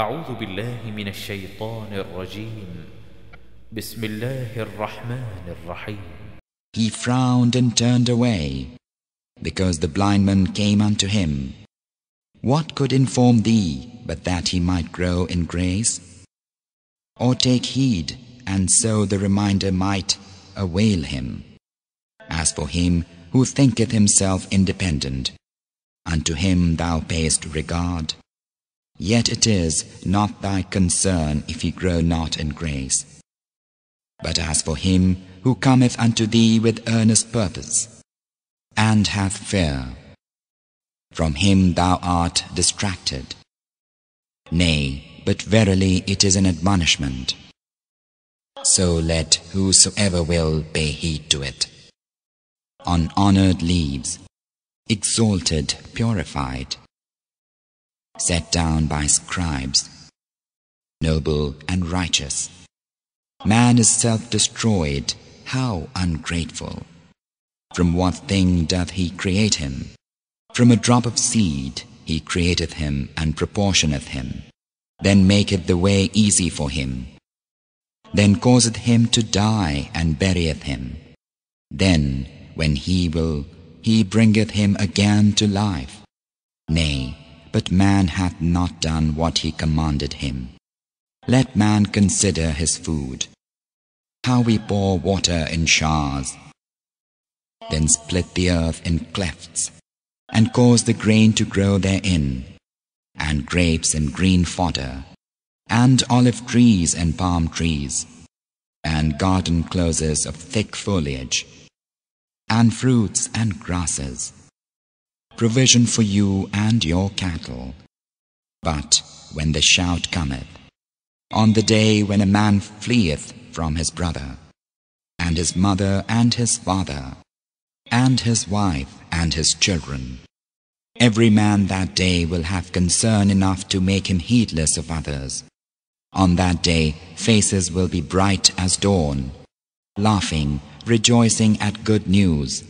أعوذ بالله من الشيطان الرجيم بسم الله الرحمن الرحيم He frowned and turned away, because the blind man came unto him. What could inform thee, but that he might grow in grace? Or take heed, and so the reminder might avail him. As for him who thinketh himself independent, unto him thou payest regard. Yet it is not thy concern if he grow not in grace. But as for him who cometh unto thee with earnest purpose, and hath fear, from him thou art distracted. Nay, but verily it is an admonishment. So let whosoever will pay heed to it. On honored leaves, exalted, purified, set down by scribes, noble and righteous. Man is self destroyed, how ungrateful! From what thing doth he create him? From a drop of seed he createth him and proportioneth him, then maketh the way easy for him, then causeth him to die and burieth him. Then, when he will, he bringeth him again to life. Nay, but man hath not done what he commanded him. Let man consider his food, how we pour water in showers, then split the earth in clefts, and cause the grain to grow therein, and grapes and green fodder, and olive trees and palm trees, and garden closes of thick foliage, and fruits and grasses provision for you and your cattle. But when the shout cometh, on the day when a man fleeth from his brother, and his mother and his father, and his wife and his children, every man that day will have concern enough to make him heedless of others. On that day faces will be bright as dawn, laughing, rejoicing at good news,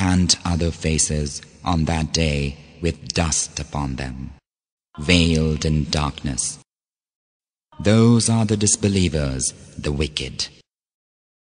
and other faces on that day with dust upon them, veiled in darkness. Those are the disbelievers, the wicked.